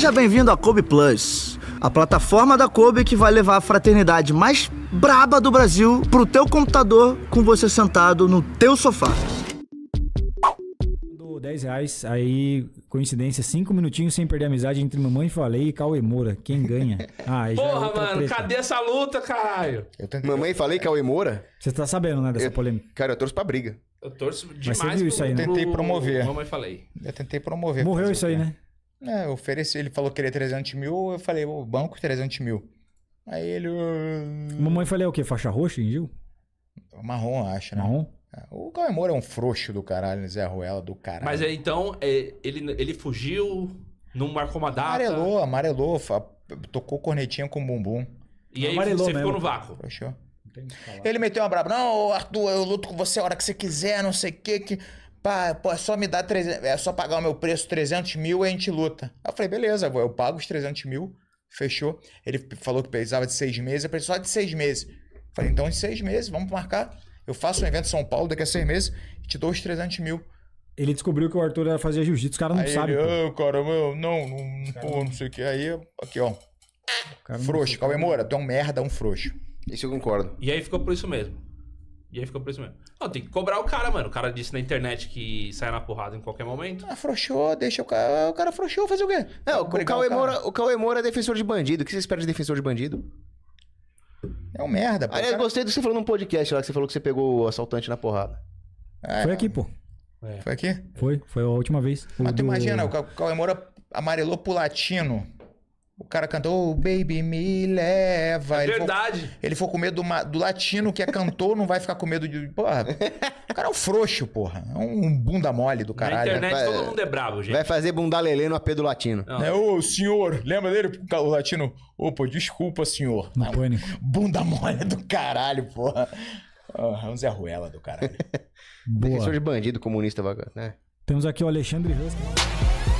Seja bem-vindo à Kobe Plus, a plataforma da Kobe que vai levar a fraternidade mais braba do Brasil pro teu computador com você sentado no teu sofá. 10 reais, aí, coincidência, 5 minutinhos sem perder a amizade entre Mamãe Falei e Cauê Moura. Quem ganha? Ah, é Porra, mano, treta. cadê essa luta, caralho? Mamãe Falei e Cauê Moura? Você tá sabendo, né, dessa eu, polêmica? Cara, eu torço pra briga. Eu torço demais. Mas você viu isso aí, né? Eu tentei promover. Mamãe Falei. Eu tentei promover. Morreu isso aí, né? É, ofereci, ele falou que queria é 300 mil, eu falei, o banco 300 mil. Aí ele. Hum. Mamãe falei, é o quê? Faixa roxa, Gil? Marrom, acho, né? Marrom? É, o Cauê Moura é um frouxo do caralho, Zé Ruela do caralho. Mas então, é, ele, ele fugiu, não marcou uma data. Amarelou, amarelou, tocou cornetinha com bumbum. E aí Amarelou você ficou mesmo. no vácuo. Fechou? Ele meteu uma braba. Não, Arthur, eu luto com você a hora que você quiser, não sei o que. que... Pá, pô, é só me dar 300, é só pagar o meu preço 300 mil e a gente luta. Aí eu falei, beleza, eu pago os 300 mil, fechou. Ele falou que precisava de seis meses, eu falei, só de seis meses. Eu falei, então de seis meses, vamos marcar. Eu faço um evento em São Paulo daqui a seis meses e te dou os 300 mil. Ele descobriu que o Arthur fazia jiu-jitsu, os caras não sabem. Ô, cara, meu, não, não, pô, não sei o que. Aí, aqui, ó. Cara, frouxo, Cauê Moura, tu é um merda, um frouxo. Isso eu concordo. E aí ficou por isso mesmo. E aí fica por isso mesmo. Não, tem que cobrar o cara, mano. O cara disse na internet que sai na porrada em qualquer momento. Afrouxou, deixa o cara. O cara afrouxou, fazer o quê? Não, o, o, Cauê o, Moura, o Cauê Moura é defensor de bandido. O que você espera de defensor de bandido? É um merda, pô. Aliás, cara... gostei do que você falou num podcast lá que você falou que você pegou o assaltante na porrada. É. Foi aqui, pô. É. Foi aqui? Foi, foi a última vez. Mas tu do... imagina, o Cauê Moura amarelou pro latino. O cara cantou, oh, baby, me leva. É ele verdade. Ficou, ele ficou com medo do, do latino, que é cantor, não vai ficar com medo de. Porra, o cara é um frouxo, porra. É um bunda mole do caralho. Na internet vai, todo mundo é brabo, gente. Vai fazer bundalelê no AP do latino. Não. É, ô, senhor, lembra dele? O latino, opa, desculpa, senhor. Não, é Bunda mole do caralho, porra. Oh, é um Zé Ruela do caralho. Boa. de bandido comunista, né? Temos aqui o Alexandre Husky.